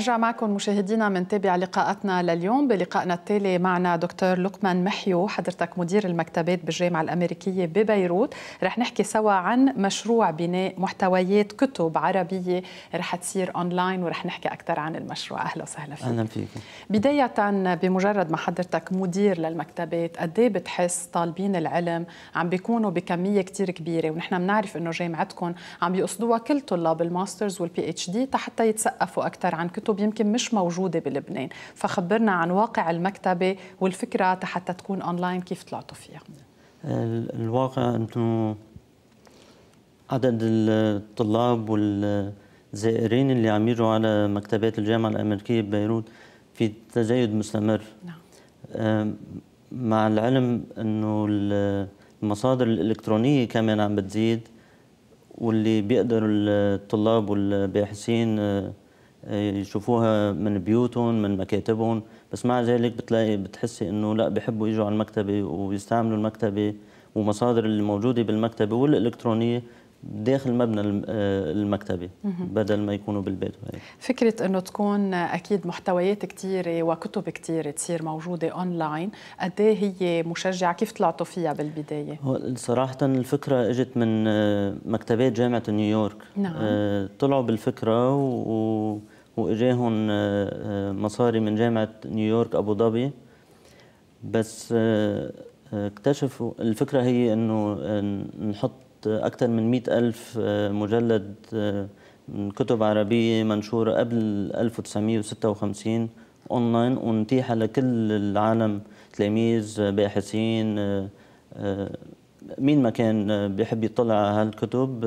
نرجع معكم مشاهدينا من تابع لقاءاتنا لليوم بلقائنا التالي معنا دكتور لقمان محيو حضرتك مدير المكتبات بالجامعة الأمريكية ببيروت رح نحكي سوا عن مشروع بناء محتويات كتب عربية رح تصير أونلاين ورح نحكي أكثر عن المشروع أهلا وسهلا فيك أهلا فيك بداية بمجرد ما حضرتك مدير للمكتبات قد إيه بتحس طالبين العلم عم بيكونوا بكمية كتير كبيرة ونحن بنعرف إنه جامعتكم عم بيقصدوها كل طلاب الماسترز والبي اتش دي حتى يتسقفوا أكثر عن كتب كتب يمكن مش موجوده بلبنان فخبرنا عن واقع المكتبه والفكره حتى تكون اونلاين كيف طلعتوا فيها الواقع انه عدد الطلاب والزائرين اللي عم يجوا على مكتبات الجامعه الامريكيه ببيروت في تزايد مستمر نعم. مع العلم انه المصادر الالكترونيه كمان عم بتزيد واللي بيقدروا الطلاب والباحثين آه، يشوفوها من بيوتهم من مكاتبهم بس مع ذلك بتلاقي بتحسي انه لا بيحبوا يجوا على المكتبه ويستعملوا المكتبه ومصادر اللي موجوده بالمكتبه والالكترونيه داخل مبنى آه، المكتبه بدل ما يكونوا بالبيت فكره انه تكون اكيد محتويات كثيره وكتب كثيره تصير موجوده اونلاين قد إيه هي مشجعه كيف طلعتوا فيها بالبدايه صراحه الفكره اجت من آه، مكتبات جامعه نيويورك نعم. آه، طلعوا بالفكره و... واجاهم مصاري من جامعه نيويورك ابو ظبي بس اكتشفوا الفكرة هي أنه نحط أكثر من مئة ألف آه، مجلد آه، من كتب عربية منشورة قبل 1956 أونلاين ونتيحها لكل العالم تلاميذ آه، باحثين مين ما كان بيحب يطلع على هالكتب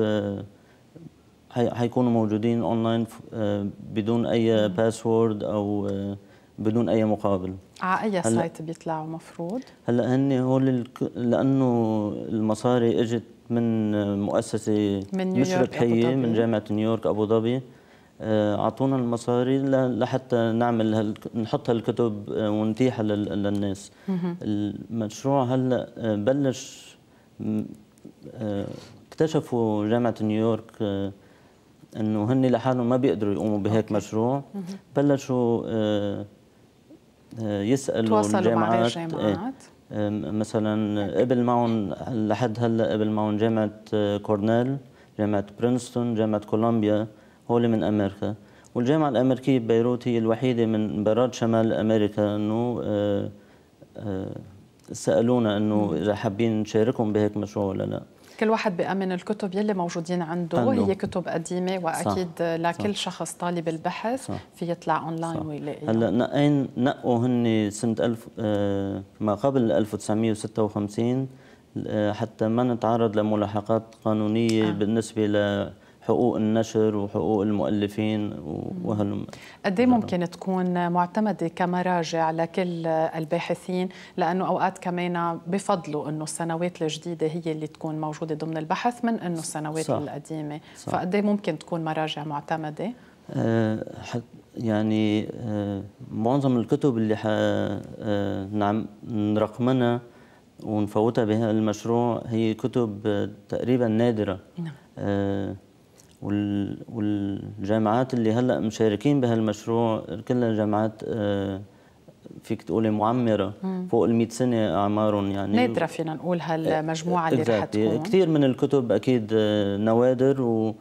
حيكونوا موجودين اونلاين بدون اي باسورد او بدون اي مقابل على اي سايت بيطلعوا مفروض هلا هن هول الك... لانه المصاري اجت من مؤسسه من مش ربحيه من جامعه نيويورك ابو ظبي اعطونا آه، المصاري لحتى نعمل هال... نحط هالكتب آه، ونتيحها لل... للناس المشروع هلا آه، بلش اكتشفوا جامعه نيويورك انه هن لحالهم ما بيقدروا يقوموا بهيك مشروع بلشوا آه، يسالوا الجامعات, آه، مثلا قبل معهم لحد هلا قبل معهم جامعه آه، كورنيل جامعه برينستون جامعه كولومبيا هول من امريكا والجامعه الامريكيه ببيروت هي الوحيده من براد شمال امريكا انه سالونا انه اذا حابين نشاركهم بهيك مشروع ولا لا كل واحد بيأمن الكتب يلي موجودين عنده, عنده. هي كتب قديمة وأكيد صح. لكل صح. شخص طالب البحث في يطلع أونلاين ويلاقي هلا نقين نقوا هن سنة ألف آه، ما قبل 1956 آه، حتى ما نتعرض لملاحقات قانونية آه. بالنسبة ل حقوق النشر وحقوق المؤلفين وهل قد إيه ممكن تكون معتمده كمراجع لكل الباحثين لانه اوقات كمان بفضلوا انه السنوات الجديده هي اللي تكون موجوده ضمن البحث من انه السنوات صح. القديمه فقد إيه ممكن تكون مراجع معتمده أه يعني أه معظم الكتب اللي آه، نعم نرقمنها ونفوتها بهذا المشروع هي كتب تقريبا نادره نعم. آه، والجامعات اللي هلا مشاركين بهالمشروع كلها جامعات آه، فيك تقولي معمرة مم. فوق ال سنة أعمارهم يعني نادرة فينا نقول هالمجموعة اللي رح تكون كثير من الكتب أكيد آه، نوادر و...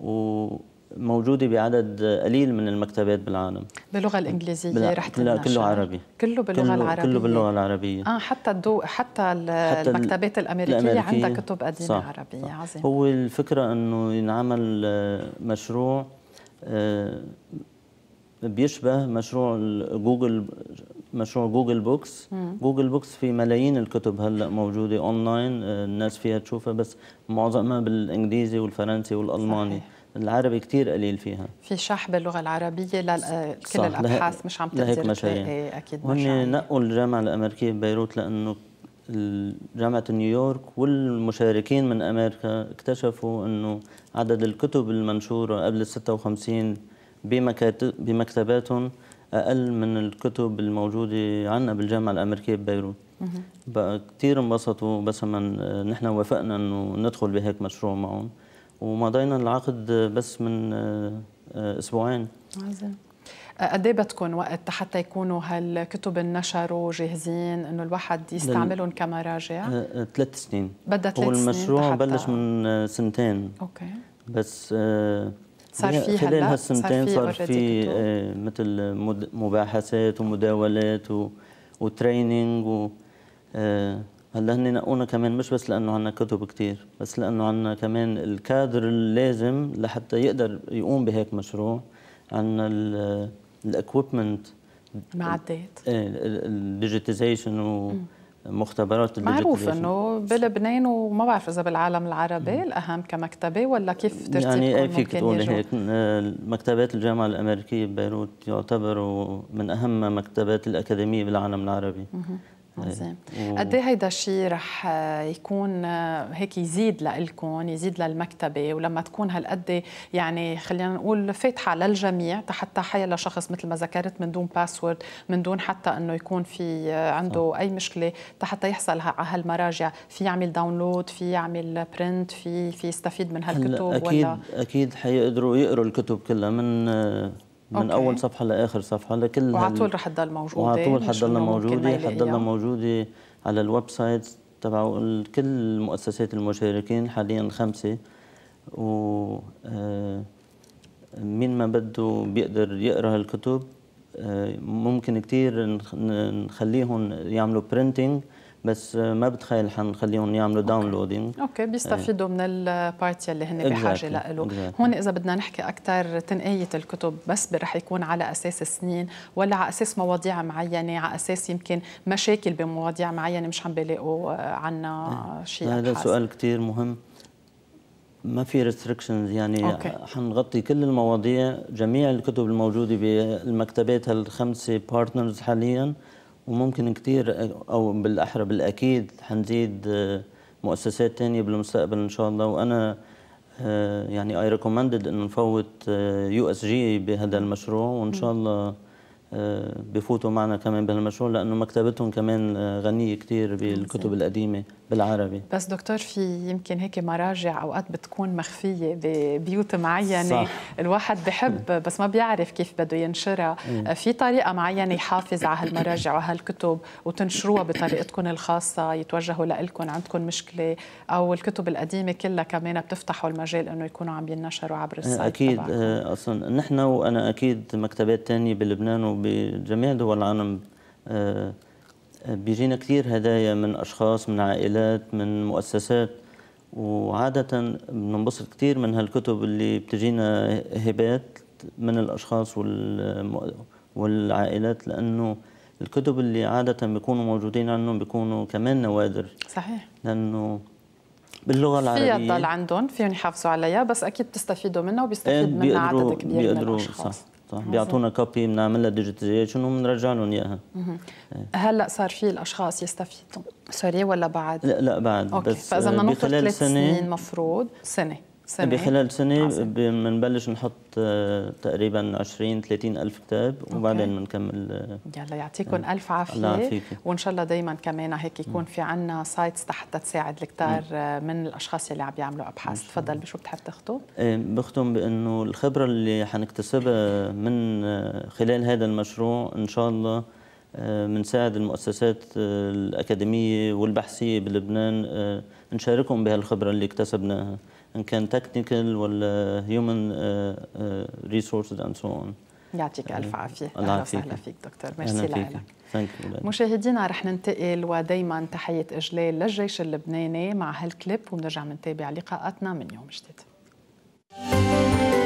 و... موجوده بعدد قليل من المكتبات بالعالم باللغه الانجليزيه بلا... رح لا كله عربي كله باللغه كله العربيه كله باللغه العربيه اه حتى الدو حتى, حتى المكتبات الامريكيه, الأمريكية. عندها كتب قديمه صح. عربيه صح. عظيم هو الفكره انه ينعمل آه، مشروع آه، بيشبه مشروع جوجل مشروع جوجل بوكس مم. جوجل بوكس في ملايين الكتب هلا موجوده اونلاين آه، الناس فيها تشوفها بس معظمها بالانجليزي والفرنسي والالماني صحيح. العربي كثير قليل فيها في شح باللغه العربيه لكل آه، الابحاث مش عم تقدر لهيك اكيد اكيد هن نقوا الجامعه الامريكيه ببيروت لانه جامعه نيويورك والمشاركين من امريكا اكتشفوا انه عدد الكتب المنشوره قبل ال 56 بمكتباتهم اقل من الكتب الموجوده عندنا بالجامعه الامريكيه ببيروت بقى كثير انبسطوا بس من نحن وافقنا انه ندخل بهيك مشروع معهم ومضينا العقد بس من آه، آه، اسبوعين عظيم آه، قد ايه بدكم وقت حتى يكونوا هالكتب النشروا جاهزين انه الواحد يستعملهم كمراجع؟ ثلاث سنين بدها ثلاث سنين والمشروع بلش من سنتين اوكي بس صار في خلال هالسنتين صار في مثل مباحثات ومداولات وتريننج و هلا هن نقونا كمان مش بس لانه عندنا كتب كثير بس لانه عندنا كمان الكادر اللازم لحتى يقدر يقوم بهيك مشروع عندنا الاكويبمنت معدات ايه الديجيتيزيشن ومختبرات معروف انه بلبنان وما بعرف اذا بالعالم العربي مم. الاهم كمكتبه ولا كيف ترتيب يعني ايه فيك تقولي هيك مكتبات الجامعه الامريكيه ببيروت يعتبروا من اهم مكتبات الاكاديميه بالعالم العربي مم. عظيم قد ايه هيدا الشيء رح آه، يكون آه، هيك يزيد لإلكم يزيد للمكتبه ولما تكون هالقد يعني خلينا نقول فاتحه للجميع حتى حيا لشخص مثل ما ذكرت من دون باسورد من دون حتى انه يكون في آه، عنده صح. اي مشكله حتى يحصل على هالمراجع في يعمل داونلود في يعمل برنت في في يستفيد من هالكتب أكيد ولا اكيد اكيد حيقدروا يقروا الكتب كلها من من أوكي. اول صفحه لاخر صفحه لكل وعلى طول رح تضل موجوده وعلى طول حتضلها موجوده حتضلها موجوده على الويب سايت تبع كل المؤسسات المشاركين حاليا خمسه و آه، مين ما بده بيقدر يقرا هالكتب آه، ممكن كثير نخليهم يعملوا برينتينج بس ما بتخيل حنخليهم يعملوا داونلودينج اوكي بيستفيدوا إيه. من البارت يلي هن بحاجه له هون اذا بدنا نحكي اكثر تنقيه الكتب بس رح يكون على اساس سنين ولا على اساس مواضيع معينه على اساس يمكن مشاكل بمواضيع معينه مش عم بيلاقوا عنا إيه. شيء هذا سؤال كثير مهم ما في ريستريكشنز يعني أوكي. حنغطي كل المواضيع جميع الكتب الموجوده بالمكتبات هالخمسه بارتنرز حاليا وممكن كتير أو بالأحرى بالأكيد حنزيد آه، مؤسسات تانية بالمستقبل إن شاء الله وأنا آه، يعني اي ريكومندد انه نفوت يو اس جي بهذا المشروع وان شاء الله آه، بفوتوا معنا كمان بهالمشروع لانه مكتبتهم كمان غنيه كثير بالكتب القديمه بالعربي بس دكتور في يمكن هيك مراجع اوقات بتكون مخفيه ببيوت معينه صح. الواحد بحب بس ما بيعرف كيف بده ينشرها م. آه، في طريقه معينه يحافظ على هالمراجع وهالكتب وتنشروها بطريقتكم الخاصه يتوجهوا لكم عندكم مشكله او الكتب القديمه كلها كمان بتفتحوا المجال انه يكونوا عم ينشروا عبر السايت اكيد طبعاً. آه، اصلا نحن وانا اكيد مكتبات ثانيه بلبنان وبجميع دول العالم أه بيجينا كثير هدايا من أشخاص من عائلات من مؤسسات وعادة بننبسط كثير من هالكتب اللي بتجينا هبات من الأشخاص والعائلات لأنه الكتب اللي عادة بيكونوا موجودين عندهم بيكونوا كمان نوادر صحيح لأنه باللغة العربية فيها تضل عندهم فيهم يحافظوا عليها بس أكيد بتستفيدوا منها وبيستفيد منها عدد كبير من الأشخاص صح. صح بيعطونا كوبي بنعملها ديجيتيزيشن وبنرجع لهم اياها هلا إيه. صار في الاشخاص يستفيدوا سوري ولا بعد؟ لا, لا بعد أوكي. بس فاذا بدنا آه، ثلاث سنين المفروض سنه سنة بخلال سنة آه، بنبلش نحط آه، تقريبا 20 30 ألف كتاب وبعدين بنكمل آه، يلا يعطيكم ألف عافية وإن شاء الله دايما كمان هيك يكون في عنا سايتس حتى تساعد الكتار من الأشخاص اللي عم يعملوا أبحاث تفضل بشو بتحب تختم؟ بختم بأنه الخبرة اللي حنكتسبها من خلال هذا المشروع إن شاء الله بنساعد المؤسسات الأكاديمية والبحثية بلبنان نشاركهم بهالخبرة اللي اكتسبناها ان كان تكنيكال ولا هيومن ريسورسز اند سو اون يعطيك الف عافيه اهلا وسهلا فيك دكتور ميرسي لك مشاهدينا رح ننتقل ودائما تحيه اجلال للجيش اللبناني مع هالكليب وبنرجع نتابع لقاءاتنا من يوم جديد Thank you.